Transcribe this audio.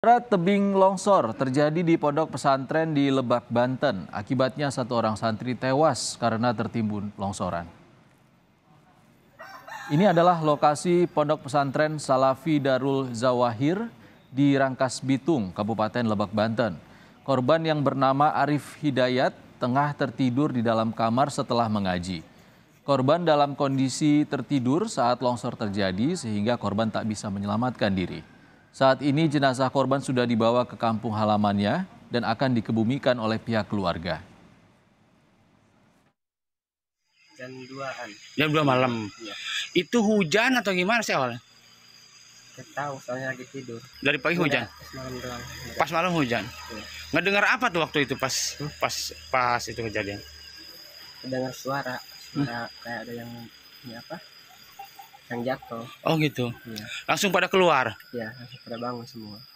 tebing longsor terjadi di pondok pesantren di Lebak, Banten. Akibatnya satu orang santri tewas karena tertimbun longsoran. Ini adalah lokasi pondok pesantren Salafi Darul Zawahir di Rangkas Bitung, Kabupaten Lebak, Banten. Korban yang bernama Arif Hidayat tengah tertidur di dalam kamar setelah mengaji. Korban dalam kondisi tertidur saat longsor terjadi sehingga korban tak bisa menyelamatkan diri. Saat ini jenazah korban sudah dibawa ke kampung halamannya dan akan dikebumikan oleh pihak keluarga. Jam 2-an. Jam 2 malam. Ya. Itu hujan atau gimana sih awalnya? tahu, soalnya lagi tidur. Dari pagi hujan. Pas malam doang. Pas malam hujan. Ya. Ngedengar apa tuh waktu itu pas hmm? pas pas itu kejadian? Dengar suara, suara hmm? kayak ada yang ini apa? yang jatuh oh gitu ya. langsung pada keluar Iya, langsung pada bangun semua